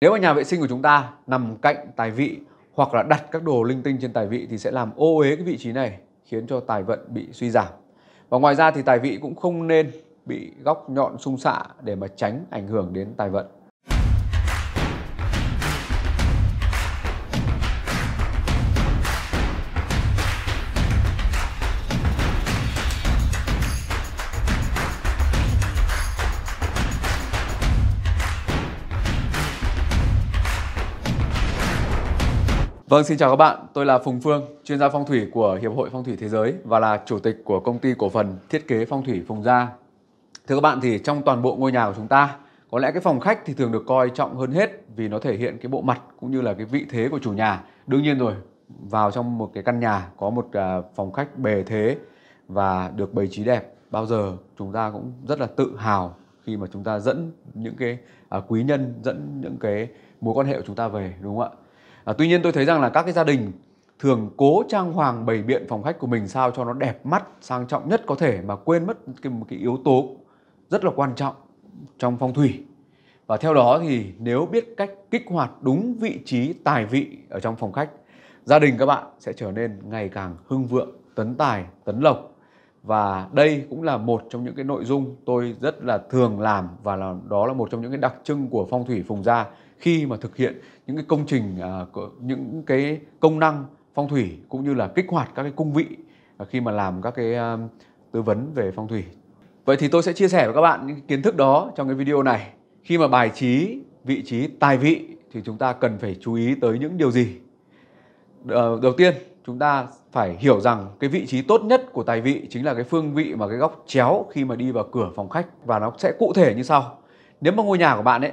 Nếu mà nhà vệ sinh của chúng ta nằm cạnh tài vị hoặc là đặt các đồ linh tinh trên tài vị thì sẽ làm ô uế cái vị trí này khiến cho tài vận bị suy giảm. Và ngoài ra thì tài vị cũng không nên bị góc nhọn xung xạ để mà tránh ảnh hưởng đến tài vận. Vâng, xin chào các bạn. Tôi là Phùng Phương, chuyên gia phong thủy của Hiệp hội Phong thủy Thế giới và là chủ tịch của công ty cổ phần thiết kế phong thủy Phùng Gia. Thưa các bạn thì trong toàn bộ ngôi nhà của chúng ta, có lẽ cái phòng khách thì thường được coi trọng hơn hết vì nó thể hiện cái bộ mặt cũng như là cái vị thế của chủ nhà. Đương nhiên rồi, vào trong một cái căn nhà có một à, phòng khách bề thế và được bày trí đẹp, bao giờ chúng ta cũng rất là tự hào khi mà chúng ta dẫn những cái à, quý nhân dẫn những cái mối quan hệ của chúng ta về đúng không ạ? à, tuy nhiên tôi thấy rằng là các cái gia đình thường cố trang hoàng bày biện phòng khách của mình sao cho nó đẹp mắt sang trọng nhất có thể mà quên mất cái, một cái yếu tố rất là quan trọng trong phong thủy và theo đó thì nếu biết cách kích hoạt đúng vị trí tài vị ở trong phòng khách gia đình các bạn sẽ trở nên ngày càng hưng vượng tấn tài tấn lộc và đây cũng là một trong những cái nội dung tôi rất là thường làm và là đó là một trong những cái đặc trưng của phong thủy phùng gia khi mà thực hiện những cái công trình à, những cái công năng phong thủy cũng như là kích hoạt các cái cung vị à, khi mà làm các cái à, tư vấn về phong thủy vậy thì tôi sẽ chia sẻ với các bạn những kiến thức đó trong cái video này khi mà bài trí vị trí tài vị thì chúng ta cần phải chú ý tới những điều gì ờ, đầu tiên chúng ta phải hiểu rằng cái vị trí tốt nhất của tài vị chính là cái phương vị mà cái góc chéo khi mà đi vào cửa phòng khách và nó sẽ cụ thể như sau nếu mà ngôi nhà của bạn ấy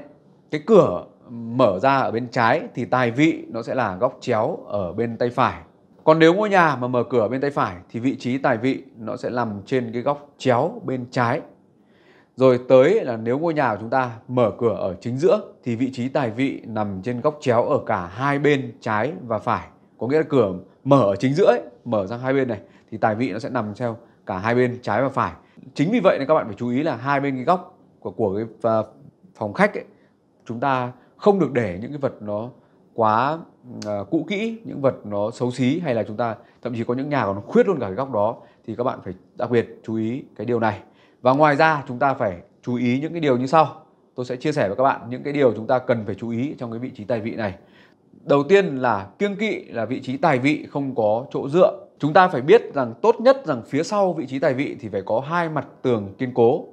cái cửa mở ra ở bên trái thì tài vị nó sẽ là góc chéo ở bên tay phải. Còn nếu ngôi nhà mà mở cửa ở bên tay phải thì vị trí tài vị nó sẽ nằm trên cái góc chéo bên trái. Rồi tới là nếu ngôi nhà của chúng ta mở cửa ở chính giữa thì vị trí tài vị nằm trên góc chéo ở cả hai bên trái và phải. Có nghĩa là cửa mở ở chính giữa ấy, mở sang hai bên này thì tài vị nó sẽ nằm theo cả hai bên trái và phải. Chính vì vậy nên các bạn phải chú ý là hai bên cái góc của của cái à, phòng khách ấy, chúng ta không được để những cái vật nó quá uh, cũ kỹ những vật nó xấu xí hay là chúng ta thậm chí có những nhà còn khuyết luôn cả cái góc đó thì các bạn phải đặc biệt chú ý cái điều này và ngoài ra chúng ta phải chú ý những cái điều như sau tôi sẽ chia sẻ với các bạn những cái điều chúng ta cần phải chú ý trong cái vị trí tài vị này đầu tiên là kiêng kỵ là vị trí tài vị không có chỗ dựa chúng ta phải biết rằng tốt nhất rằng phía sau vị trí tài vị thì phải có hai mặt tường kiên cố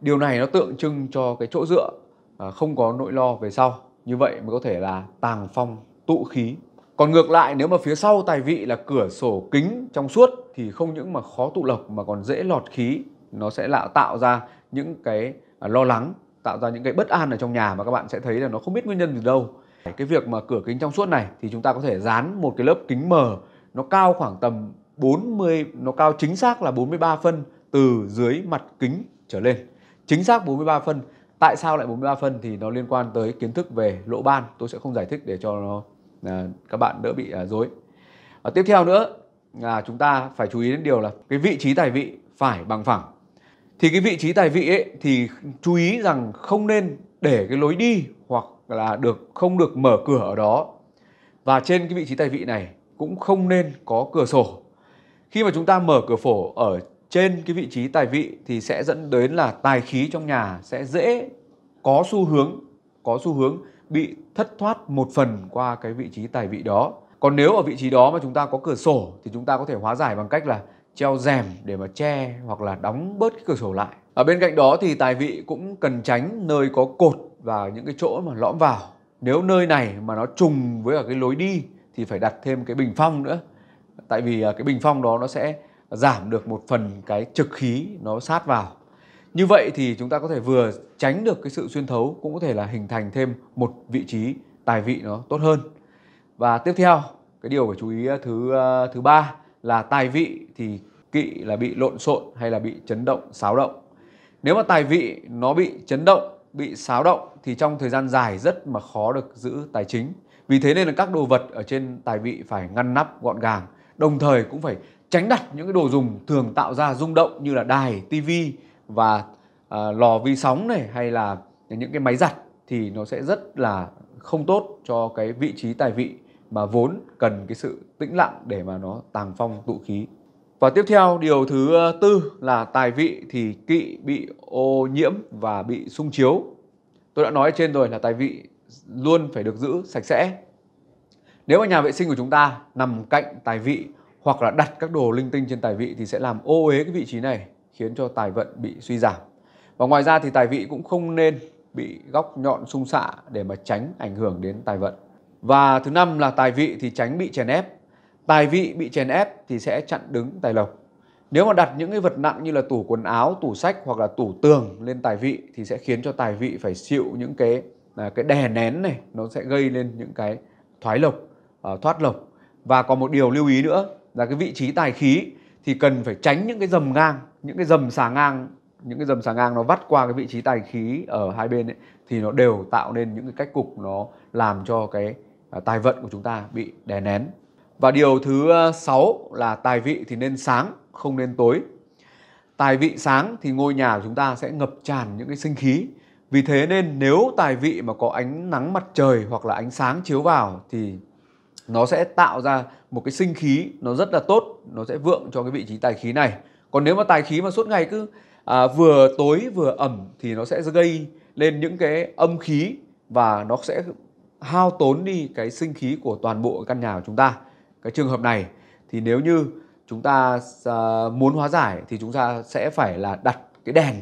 điều này nó tượng trưng cho cái chỗ dựa à, không có nỗi lo về sau như vậy mới có thể là tàng phong tụ khí còn ngược lại nếu mà phía sau tài vị là cửa sổ kính trong suốt thì không những mà khó tụ lộc mà còn dễ lọt khí nó sẽ là tạo ra những cái à, lo lắng tạo ra những cái bất an ở trong nhà mà các bạn sẽ thấy là nó không biết nguyên nhân từ đâu cái việc mà cửa kính trong suốt này thì chúng ta có thể dán một cái lớp kính mờ nó cao khoảng tầm 40 nó cao chính xác là 43 phân từ dưới mặt kính trở lên chính xác 43 phân tại sao lại 43 phân thì nó liên quan tới kiến thức về lỗ ban tôi sẽ không giải thích để cho nó à, các bạn đỡ bị à, dối à, tiếp theo nữa là chúng ta phải chú ý đến điều là cái vị trí tài vị phải bằng phẳng thì cái vị trí tài vị ấy thì chú ý rằng không nên để cái lối đi hoặc là được không được mở cửa ở đó và trên cái vị trí tài vị này cũng không nên có cửa sổ khi mà chúng ta mở cửa sổ ở trên cái vị trí tài vị thì sẽ dẫn đến là tài khí trong nhà sẽ dễ có xu hướng có xu hướng bị thất thoát một phần qua cái vị trí tài vị đó. Còn nếu ở vị trí đó mà chúng ta có cửa sổ thì chúng ta có thể hóa giải bằng cách là treo rèm để mà che hoặc là đóng bớt cái cửa sổ lại. Ở bên cạnh đó thì tài vị cũng cần tránh nơi có cột và những cái chỗ mà lõm vào. Nếu nơi này mà nó trùng với cả cái lối đi thì phải đặt thêm cái bình phong nữa. Tại vì à, cái bình phong đó nó sẽ giảm được một phần cái trực khí nó sát vào như vậy thì chúng ta có thể vừa tránh được cái sự xuyên thấu cũng có thể là hình thành thêm một vị trí tài vị nó tốt hơn và tiếp theo cái điều phải chú ý thứ ờ, thứ ba là tài vị thì kỵ là bị lộn xộn hay là bị chấn động xáo động nếu mà tài vị nó bị chấn động bị xáo động thì trong thời gian dài rất mà khó được giữ tài chính vì thế nên là các đồ vật ở trên tài vị phải ngăn nắp gọn gàng đồng thời cũng phải tránh đặt những cái đồ dùng thường tạo ra rung động như là đài, tivi và à, lò vi sóng này hay là những cái máy giặt thì nó sẽ rất là không tốt cho cái vị trí tài vị mà vốn cần cái sự tĩnh lặng để mà nó tàng phong tụ khí. Và tiếp theo điều thứ ờ, tư là tài vị thì kỵ bị ô nhiễm và bị sung chiếu. Tôi đã nói trên rồi là tài vị luôn phải được giữ sạch sẽ. Nếu mà nhà vệ sinh của chúng ta nằm cạnh tài vị hoặc là đặt các đồ linh tinh trên tài vị thì sẽ làm ô uế cái vị trí này khiến cho tài vận bị suy giảm. Và ngoài ra thì tài vị cũng không nên bị góc nhọn xung xạ để mà tránh ảnh hưởng đến tài vận. Và thứ năm là tài vị thì tránh bị chèn ép. Tài vị bị chèn ép thì sẽ chặn đứng tài lộc. Nếu mà đặt những cái vật nặng như là tủ quần áo, tủ sách hoặc là tủ tường lên tài vị thì sẽ khiến cho tài vị phải chịu những cái à, cái đè nén này, nó sẽ gây lên những cái thoái lộc, à, thoát lộc. Và còn một điều lưu ý nữa là cái vị trí tài khí thì cần phải tránh những cái dầm ngang những cái dầm xà ngang những cái dầm xà ngang nó vắt qua cái vị trí tài khí ở hai bên ấy, thì nó đều tạo nên những cái cách cục nó làm cho cái à, tài vận của chúng ta bị đè nén và điều thứ ờ, sáu là tài vị thì nên sáng không nên tối tài vị sáng thì ngôi nhà của chúng ta sẽ ngập tràn những cái sinh khí vì thế nên nếu tài vị mà có ánh nắng mặt trời hoặc là ánh sáng chiếu vào thì nó sẽ tạo ra một cái sinh khí nó rất là tốt nó sẽ vượng cho cái vị trí tài khí này còn nếu mà tài khí mà suốt ngày cứ à, vừa tối vừa ẩm thì nó sẽ gây lên những cái âm khí và nó sẽ hao tốn đi cái sinh khí của toàn bộ căn nhà của chúng ta cái trường hợp này thì nếu như chúng ta à, muốn hóa giải thì chúng ta sẽ phải là đặt cái đèn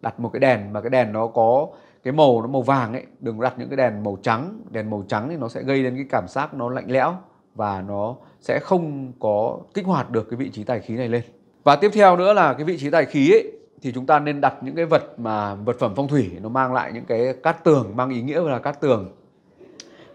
đặt một cái đèn mà cái đèn nó có cái màu nó màu vàng ấy đừng đặt những cái đèn màu trắng đèn màu trắng thì nó sẽ gây đến cái cảm giác nó lạnh lẽo và nó sẽ không có kích hoạt được cái vị trí tài khí này lên và tiếp theo nữa là cái vị trí tài khí ấy thì chúng ta nên đặt những cái vật mà vật phẩm phong thủy nó mang lại những cái cát tường mang ý nghĩa là cát tường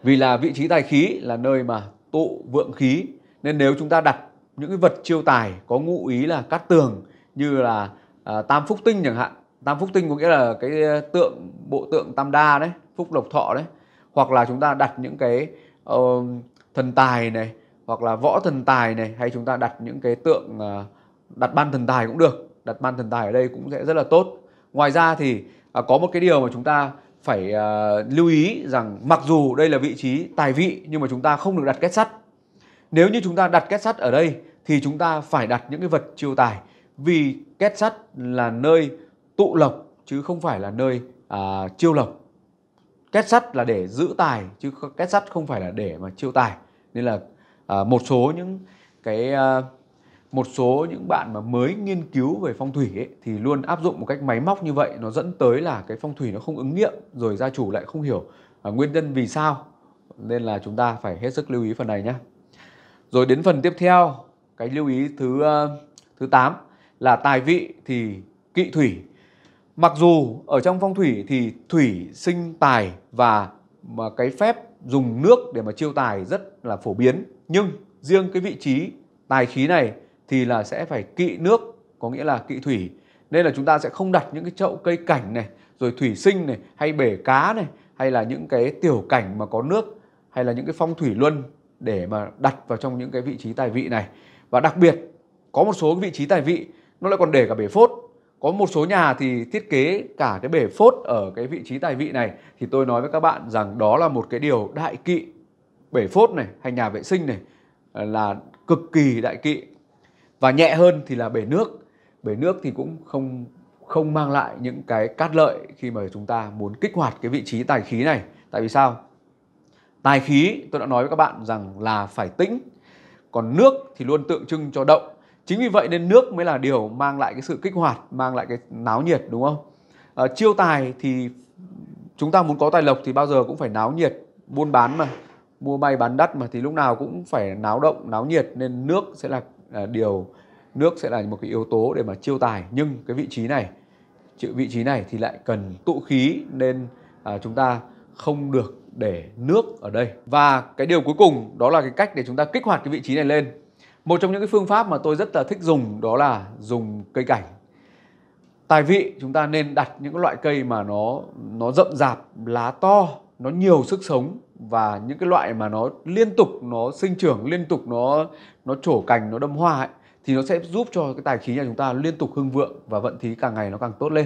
vì là vị trí tài khí là nơi mà tụ vượng khí nên nếu chúng ta đặt những cái vật chiêu tài có ngụ ý là cát tường như là à, tam phúc tinh chẳng hạn tam phúc tinh có nghĩa là cái ờ, tượng bộ tượng tam đa đấy phúc lộc thọ đấy hoặc là chúng ta đặt những cái uh, thần tài này hoặc là võ thần tài này hay chúng ta đặt những cái tượng uh, đặt ban thần tài cũng được đặt ban thần tài ở đây cũng sẽ rất là tốt ngoài ra thì uh, có một cái điều mà chúng ta phải uh, lưu ý rằng mặc dù đây là vị trí tài vị nhưng mà chúng ta không được đặt kết sắt nếu như chúng ta đặt kết sắt ở đây thì chúng ta phải đặt những cái vật chiêu tài vì kết sắt là nơi tụ lộc chứ không phải là nơi à, chiêu lộc kết sắt là để giữ tài chứ kết sắt không phải là để mà chiêu tài nên là à, một số những cái à, một số những bạn mà mới nghiên cứu về phong thủy ấy, thì luôn áp dụng một cách máy móc như vậy nó dẫn tới là cái phong thủy nó không ứng nghiệm rồi gia chủ lại không hiểu à, nguyên nhân vì sao nên là chúng ta phải hết sức lưu ý phần này nhé rồi đến phần tiếp theo cái lưu ý thứ uh, thứ 8 là tài vị thì kỵ thủy Mặc dù ở trong phong thủy thì thủy sinh tài và mà cái phép dùng nước để mà chiêu tài rất là phổ biến nhưng riêng cái vị trí tài khí này thì là sẽ phải kỵ nước có nghĩa là kỵ thủy nên là chúng ta sẽ không đặt những cái chậu cây cảnh này rồi thủy sinh này hay bể cá này hay là những cái tiểu cảnh mà có nước hay là những cái phong thủy luân để mà đặt vào trong những cái vị trí tài vị này và đặc biệt có một số cái vị trí tài vị nó lại còn để cả bể phốt có một số nhà thì thiết kế cả cái bể phốt ở cái vị trí tài vị này thì tôi nói với các bạn rằng đó là một cái điều đại kỵ bể phốt này hay nhà vệ sinh này ờ, là cực kỳ đại kỵ và nhẹ hơn thì là bể nước bể nước thì cũng không không mang lại những cái cát lợi khi mà chúng ta muốn kích hoạt cái vị trí tài khí này tại vì sao tài khí tôi đã nói với các bạn rằng là phải tĩnh còn nước thì luôn tượng trưng cho động chính vì vậy nên nước mới là điều mang lại cái sự kích hoạt mang lại cái náo nhiệt đúng không à, chiêu tài thì chúng ta muốn có tài lộc thì bao giờ cũng phải náo nhiệt buôn bán mà mua may bán đắt mà thì lúc nào cũng phải náo động náo nhiệt nên nước sẽ là à, điều nước sẽ là một cái yếu tố để mà chiêu tài nhưng cái vị trí này chữ vị trí này thì lại cần tụ khí nên à, chúng ta không được để nước ở đây và cái điều cuối cùng đó là cái cách để chúng ta kích hoạt cái vị trí này lên một trong những cái phương pháp mà tôi rất là thích dùng đó là dùng cây cảnh. Tài vị chúng ta nên đặt những loại cây mà nó nó rậm rạp, lá to, nó nhiều sức sống và những cái loại mà nó liên tục nó sinh trưởng, liên tục nó nó trổ cành, nó đâm hoa ấy thì nó sẽ giúp cho cái tài khí nhà chúng ta liên tục hưng vượng và vận khí càng ngày nó càng tốt lên.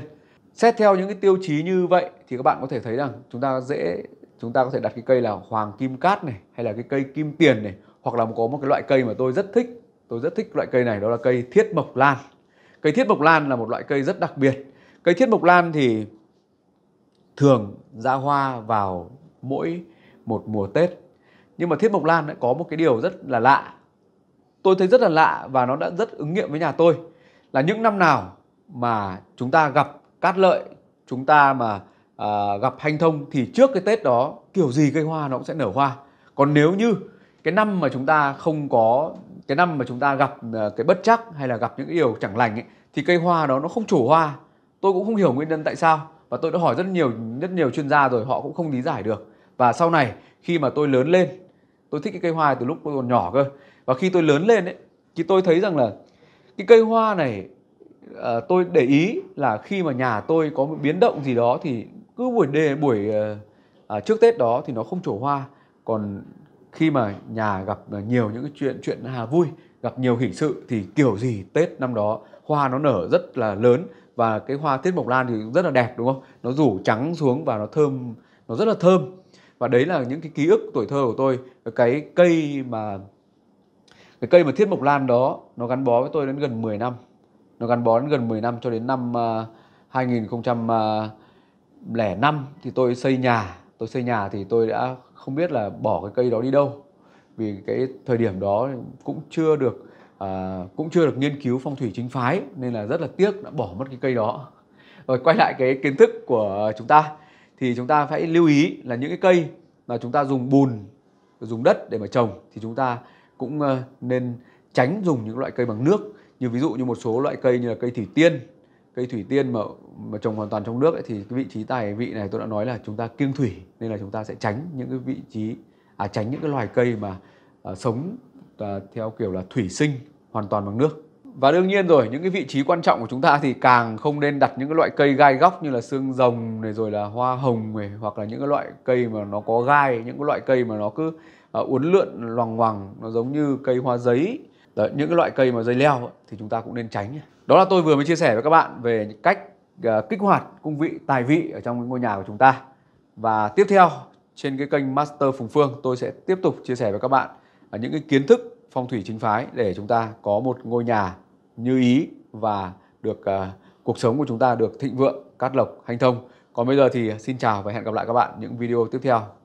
Xét theo những cái tiêu chí như vậy thì các bạn có thể thấy rằng chúng ta dễ chúng ta có thể đặt cái cây là hoàng kim cát này hay là cái cây kim tiền này hoặc là có một cái loại cây mà tôi rất thích tôi rất thích loại cây này đó là cây thiết mộc lan cây thiết mộc lan là một loại cây rất đặc biệt cây thiết mộc lan thì thường ra hoa vào mỗi một mùa tết nhưng mà thiết mộc lan lại có một cái điều rất là lạ tôi thấy rất là lạ và nó đã rất ứng nghiệm với nhà tôi là những năm nào mà chúng ta gặp cát lợi chúng ta mà à, gặp hanh thông thì trước cái tết đó kiểu gì cây hoa nó cũng sẽ nở hoa còn nếu như cái năm mà chúng ta không có cái năm mà chúng ta gặp ờ, cái bất chắc hay là gặp những cái điều chẳng lành ấy, thì cây hoa đó nó không chủ hoa tôi cũng không hiểu nguyên nhân tại sao và tôi đã hỏi rất nhiều rất nhiều chuyên gia rồi họ cũng không lý giải được và sau này khi mà tôi lớn lên tôi thích cái cây hoa từ lúc tôi còn nhỏ cơ và khi tôi lớn lên ấy thì tôi thấy rằng là cái cây hoa này ờ, tôi để ý là khi mà nhà tôi có một biến động gì đó thì cứ buổi đề buổi ờ, trước tết đó thì nó không trổ hoa còn khi mà nhà gặp nhiều những cái chuyện chuyện hà vui gặp nhiều hình sự thì kiểu gì tết năm đó hoa nó nở rất là lớn và cái hoa tiết mộc lan thì rất là đẹp đúng không nó rủ trắng xuống và nó thơm nó rất là thơm và đấy là những cái ký ức tuổi thơ của tôi cái cây mà cái cây mà thiết mộc lan đó nó gắn bó với tôi đến gần 10 năm nó gắn bó đến gần 10 năm cho đến năm 2005 à, à, thì tôi xây nhà tôi xây nhà thì tôi đã không biết là bỏ cái cây đó đi đâu vì cái thời điểm đó cũng chưa được à, cũng chưa được nghiên cứu phong thủy chính phái nên là rất là tiếc đã bỏ mất cái cây đó rồi quay lại cái kiến thức của chúng ta thì chúng ta phải lưu ý là những cái cây mà chúng ta dùng bùn dùng đất để mà trồng thì chúng ta cũng ờ, nên tránh dùng những loại cây bằng nước như ví dụ như một số loại cây như là cây thủy tiên cây thủy tiên mà mà trồng hoàn toàn trong nước ấy, thì cái vị trí tài vị này tôi đã nói là chúng ta kiêng thủy nên là chúng ta sẽ tránh những cái vị trí à tránh những cái loài cây mà à, sống à, theo kiểu là thủy sinh hoàn toàn bằng nước và đương nhiên rồi những cái vị trí quan trọng của chúng ta thì càng không nên đặt những cái loại cây gai góc như là xương rồng này rồi là hoa hồng này hoặc là những cái loại cây mà nó có gai những cái loại cây mà nó cứ à, uốn lượn loằng ngoằng nó giống như cây hoa giấy Đấy, những cái loại cây mà dây leo thì chúng ta cũng nên tránh đó là tôi vừa mới chia sẻ với các bạn về cách ờ, kích hoạt cung vị tài vị ở trong ngôi nhà của chúng ta. Và tiếp theo trên cái kênh Master Phùng Phương tôi sẽ tiếp tục chia sẻ với các bạn à, những cái kiến thức phong thủy chính phái để chúng ta có một ngôi nhà như ý và được uh, cuộc sống của chúng ta được thịnh vượng, cát lộc, hanh thông. Còn bây giờ thì xin chào và hẹn gặp lại các bạn những video tiếp theo.